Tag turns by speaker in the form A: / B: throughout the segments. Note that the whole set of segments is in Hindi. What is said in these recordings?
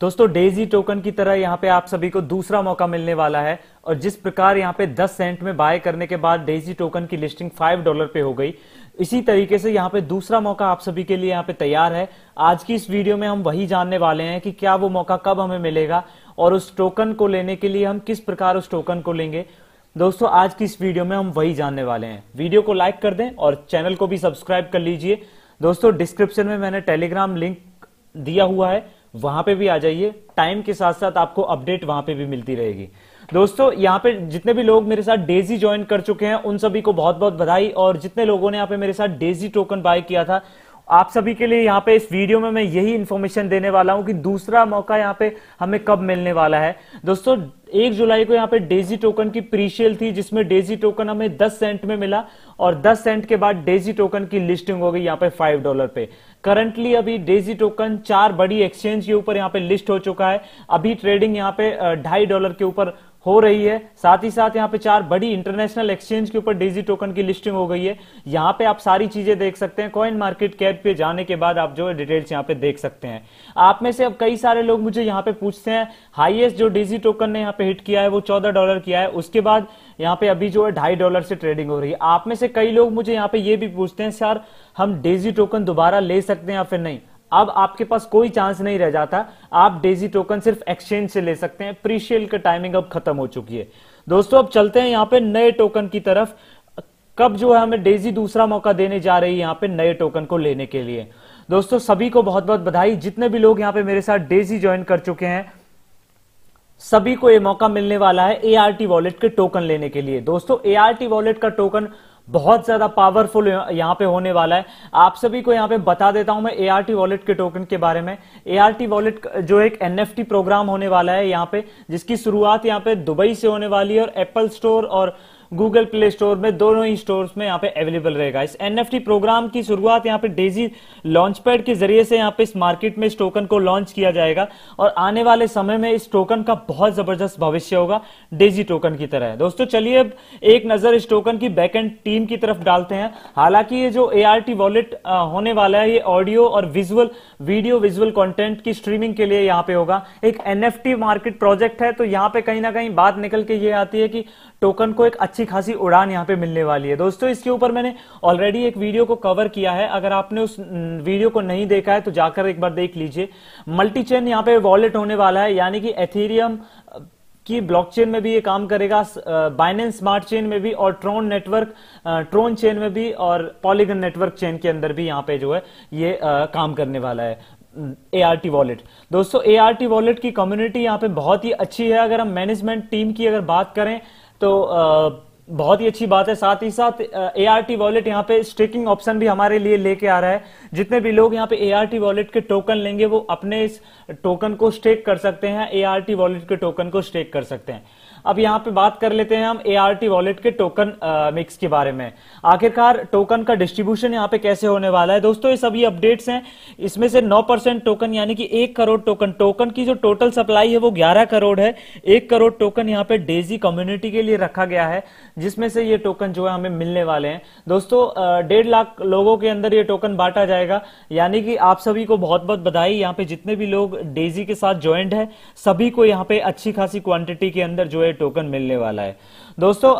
A: दोस्तों डेजी टोकन की तरह यहाँ पे आप सभी को दूसरा मौका मिलने वाला है और जिस प्रकार यहाँ पे 10 सेंट में बाय करने के बाद डेजी टोकन की लिस्टिंग 5 डॉलर पे हो गई इसी तरीके से यहाँ पे दूसरा मौका आप सभी के लिए यहाँ पे तैयार है आज की इस वीडियो में हम वही जानने वाले हैं कि क्या वो मौका कब हमें मिलेगा और उस टोकन को लेने के लिए हम किस प्रकार उस टोकन को लेंगे दोस्तों आज की इस वीडियो में हम वही जानने वाले हैं वीडियो को लाइक कर दें और चैनल को भी सब्सक्राइब कर लीजिए दोस्तों डिस्क्रिप्शन में मैंने टेलीग्राम लिंक दिया हुआ है वहां पे भी आ जाइए टाइम के साथ साथ आपको अपडेट वहां पे भी मिलती रहेगी दोस्तों यहाँ पे जितने भी लोग मेरे साथ डेजी ज्वाइन कर चुके हैं उन सभी को बहुत बहुत बधाई और जितने लोगों ने यहाँ पे मेरे साथ डेजी टोकन बाय किया था आप सभी के लिए यहाँ पे इस वीडियो में मैं यही इन्फॉर्मेशन देने वाला हूँ कि दूसरा मौका यहाँ पे हमें कब मिलने वाला है दोस्तों एक जुलाई को यहाँ पे डेजी टोकन की प्रीशेल थी जिसमें डेजी टोकन हमें 10 सेंट में मिला और 10 सेंट के बाद डेजी टोकन की लिस्टिंग हो गई यहाँ पे 5 डॉलर पे करंटली अभी डेजी टोकन चार बड़ी एक्सचेंज के ऊपर यहाँ पे लिस्ट हो चुका है अभी ट्रेडिंग यहाँ पे ढाई डॉलर के ऊपर हो रही है साथ ही साथ यहाँ पे चार बड़ी इंटरनेशनल एक्सचेंज के ऊपर डीजी टोकन की लिस्टिंग हो गई है यहाँ पे आप सारी चीजें देख सकते हैं कॉइन मार्केट कैप पे जाने के बाद आप जो है डिटेल्स यहाँ पे देख सकते हैं आप में से अब कई सारे लोग मुझे यहाँ पे पूछते हैं हाईएस्ट जो डीजी टोकन ने यहाँ पे हिट किया है वो चौदह डॉलर किया है उसके बाद यहाँ पे अभी जो है ढाई डॉलर से ट्रेडिंग हो रही है आप में से कई लोग मुझे यहाँ पे ये भी पूछते हैं सर हम डेजी टोकन दोबारा ले सकते हैं या फिर नहीं अब आपके पास कोई चांस नहीं रह जाता आप डेजी टोकन सिर्फ एक्सचेंज से ले सकते हैं प्रीशियल का टाइमिंग अब खत्म हो चुकी है दोस्तों अब चलते हैं यहां पे नए टोकन की तरफ कब जो है हमें डेजी दूसरा मौका देने जा रही है यहां पे नए टोकन को लेने के लिए दोस्तों सभी को बहुत बहुत बधाई जितने भी लोग यहां पे मेरे साथ डेजी ज्वाइन कर चुके हैं सभी को यह मौका मिलने वाला है एआरटी वॉलेट के टोकन लेने के लिए दोस्तों ए वॉलेट का टोकन बहुत ज्यादा पावरफुल यहाँ पे होने वाला है आप सभी को यहाँ पे बता देता हूं मैं एआरटी वॉलेट के टोकन के बारे में एआरटी वॉलेट जो एक एन एफ टी प्रोग्राम होने वाला है यहाँ पे जिसकी शुरुआत यहाँ पे दुबई से होने वाली है और एप्पल स्टोर और गूगल प्ले स्टोर में दोनों ही स्टोर में यहाँ पे अवेलेबल रहेगा इस एनएफटी प्रोग्राम की शुरुआत यहाँ पे डेजी लॉन्च पैड के जरिए से यहाँ पे इस मार्केट में इस टोकन को लॉन्च किया जाएगा और आने वाले समय में इस टोकन का बहुत जबरदस्त भविष्य होगा डेजी टोकन की तरह दोस्तों चलिए अब एक नजर इस टोकन की बैक एंड टीम की तरफ डालते हैं हालांकि ये जो एआरटी वॉलेट होने वाला है ये ऑडियो और विजुअल वीडियो विजुअल कंटेंट की स्ट्रीमिंग के लिए यहाँ पे होगा एक एनएफटी मार्केट प्रोजेक्ट है तो यहाँ पे कहीं ना कहीं बात निकल के ये आती है कि टोकन को एक अच्छा अच्छी खासी उड़ान यहाँ पे मिलने वाली है दोस्तों इसके ऊपर मैंने ऑलरेडी एक वीडियो को कवर किया है अगर आपने उस वीडियो को नहीं देखा है तो जाकर एक बार देख लीजिए मल्टी चेन यहाँ पे वॉलेट होने वाला है यानी कि एथेरियम कि ब्लॉकचेन में भी ये काम करेगा बाइनेंस स्मार्ट चेन में भी और ट्रोन नेटवर्क ट्रोन चेन में भी और पॉलीगन नेटवर्क चेन के अंदर भी यहाँ पे जो है ये आ, काम करने वाला है ए आर टी वॉलेट दोस्तों ए आर टी वॉलेट की कम्युनिटी यहाँ पे बहुत ही अच्छी है अगर हम मैनेजमेंट टीम की अगर बात करें तो आ, बहुत ही अच्छी बात है साथ ही साथ ए आर टी वॉलेट यहाँ पे स्टेकिंग ऑप्शन भी हमारे लिए लेके आ रहा है जितने भी लोग यहाँ पे ए आर टी वॉलेट के टोकन लेंगे वो अपने इस टोकन को स्टेक कर सकते हैं ए आर टी वॉलेट के टोकन को स्टेक कर सकते हैं अब यहाँ पे बात कर लेते हैं हम एआरटी वॉलेट के टोकन आ, मिक्स के बारे में आखिरकार टोकन का डिस्ट्रीब्यूशन यहाँ पे कैसे होने वाला है दोस्तों ये सभी अपडेट्स हैं इसमें से 9 परसेंट टोकन यानी कि एक करोड़ टोकन टोकन की जो टोटल सप्लाई है वो 11 करोड़ है एक करोड़ टोकन यहाँ पे डेजी कम्युनिटी के लिए रखा गया है जिसमें से ये टोकन जो है हमें मिलने वाले हैं दोस्तों डेढ़ लाख लोगों के अंदर ये टोकन बांटा जाएगा यानी कि आप सभी को बहुत बहुत बधाई यहाँ पे जितने भी लोग डेजी के साथ ज्वाइंट है सभी को यहाँ पे अच्छी खासी क्वांटिटी के अंदर जो है टोकन मिलने वाला है दोस्तों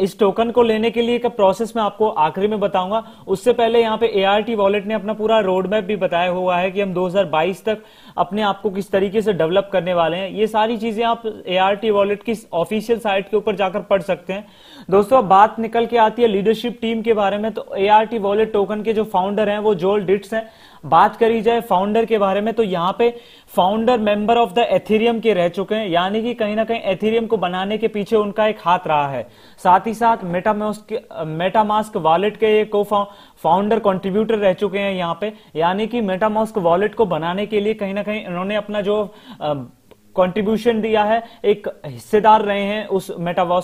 A: इस टोकन को लेने के लिए का प्रोसेस मैं आपको आखिरी में बताऊंगा उससे पहले यहाँ पे एआरटी वॉलेट ने अपना पूरा रोड मैप भी बताया हुआ है कि हम 2022 तक अपने आप को किस तरीके से डेवलप करने वाले हैं ये सारी चीजें आप एआरटी वॉलेट की ऑफिशियल साइट के ऊपर जाकर पढ़ सकते हैं दोस्तों अब बात निकल के आती है लीडरशिप टीम के बारे में तो एआरटी वॉलेट टोकन के जो फाउंडर है वो जोल डिट्स है बात करी जाए फाउंडर के बारे में तो यहाँ पे founder member of the Ethereum के रह चुके हैं यानी कि कहीं ना कहीं एथेरियम को बनाने के पीछे उनका एक हाथ रहा है साथ ही साथ मेटामास्क मेटामास्क वॉलेट के ये को फाउंडर कंट्रीब्यूटर रह चुके हैं यहाँ पे यानी कि मेटामास्क वॉलेट को बनाने के लिए कहीं ना कहीं इन्होंने अपना जो कंट्रीब्यूशन दिया है एक हिस्सेदार रहे हैं उस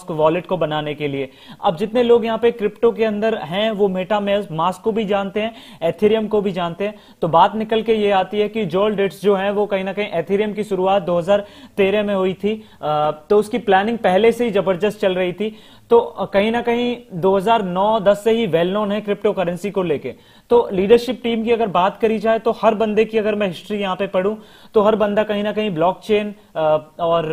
A: को वॉलेट को बनाने के लिए अब जितने लोग यहाँ पे क्रिप्टो के अंदर हैं वो मेटा मास्क को भी जानते हैं एथेरियम को भी जानते हैं तो बात निकल के ये आती है कि जोल डेट्स जो है वो कहीं ना कहीं एथेरियम की शुरुआत दो में हुई थी तो उसकी प्लानिंग पहले से ही जबरदस्त चल रही थी तो कहीं ना कहीं 2009-10 से ही वेल नोन है क्रिप्टो करेंसी को लेके तो लीडरशिप टीम की अगर बात करी जाए तो हर बंदे की अगर मैं हिस्ट्री यहां पे पढ़ूं तो हर बंदा कहीं ना कहीं ब्लॉकचेन और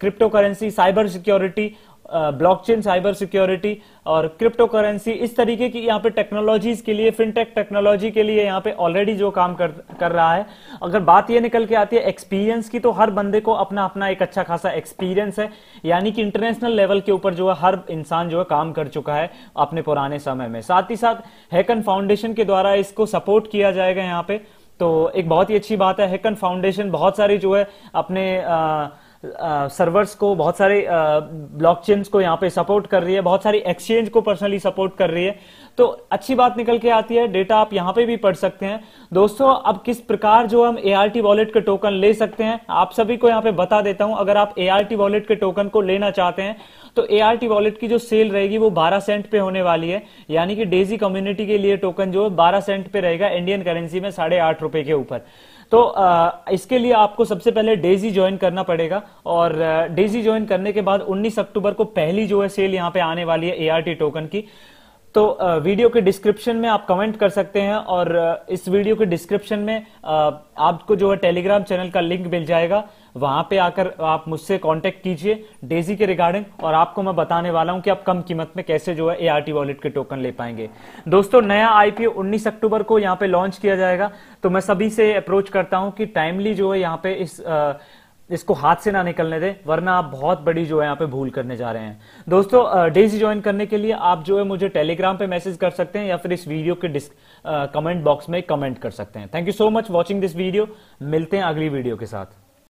A: crypto currency cyber security blockchain cyber security और क्रिप्टो करेंसी इस तरीके की यहाँ पे टेक्नोलॉजीज के लिए फिनटेक टेक्नोलॉजी के लिए यहाँ पे ऑलरेडी जो काम कर कर रहा है अगर बात ये निकल के आती है एक्सपीरियंस की तो हर बंदे को अपना अपना एक अच्छा खासा एक्सपीरियंस है यानी कि इंटरनेशनल लेवल के ऊपर जो है हर इंसान जो है काम कर चुका है अपने पुराने समय में साथ ही साथ हैकन फाउंडेशन के द्वारा इसको सपोर्ट किया जाएगा यहाँ पे तो एक बहुत ही अच्छी बात है हैकन फाउंडेशन बहुत सारी जो है अपने आ, सर्वर्स को बहुत सारे ब्लॉकचेन को यहाँ पे सपोर्ट कर रही है बहुत सारी एक्सचेंज को पर्सनली सपोर्ट कर रही है तो अच्छी बात निकल के आती है डेटा आप यहाँ पे भी पढ़ सकते हैं दोस्तों अब किस प्रकार जो हम ए वॉलेट के टोकन ले सकते हैं आप सभी को यहाँ पे बता देता हूं अगर आप ए वॉलेट के टोकन को लेना चाहते हैं तो ए वॉलेट की जो सेल रहेगी वो 12 सेंट पे होने वाली है यानी कि डेजी कम्युनिटी के लिए टोकन जो बारह सेंट पे रहेगा इंडियन करेंसी में साढ़े आठ रुपए के ऊपर तो इसके लिए आपको सबसे पहले डेजी ज्वाइन करना पड़ेगा और डेजी ज्वाइन करने के बाद 19 अक्टूबर को पहली जो है सेल यहाँ पे आने वाली है एआरटी टोकन की तो वीडियो के डिस्क्रिप्शन में आप कमेंट कर सकते हैं और इस वीडियो के डिस्क्रिप्शन में आपको जो है टेलीग्राम चैनल का लिंक मिल जाएगा वहां पे आकर आप मुझसे कांटेक्ट कीजिए डेजी के रिगार्डिंग और आपको मैं बताने वाला हूं कि आप कम कीमत में कैसे जो है एआरटी वॉलेट के टोकन ले पाएंगे दोस्तों नया आईपीओ 19 अक्टूबर को यहां पे लॉन्च किया जाएगा तो मैं सभी से अप्रोच करता हूं कि टाइमली जो है यहां पे इस आ, इसको हाथ से ना निकलने दे वरना आप बहुत बड़ी जो है यहाँ पे भूल करने जा रहे हैं दोस्तों डेजी ज्वाइन करने के लिए आप जो है मुझे टेलीग्राम पे मैसेज कर सकते हैं या फिर इस वीडियो के डिस्क कमेंट बॉक्स में कमेंट कर सकते हैं thank you so much watching this video मिलते हैं अगली वीडियो के साथ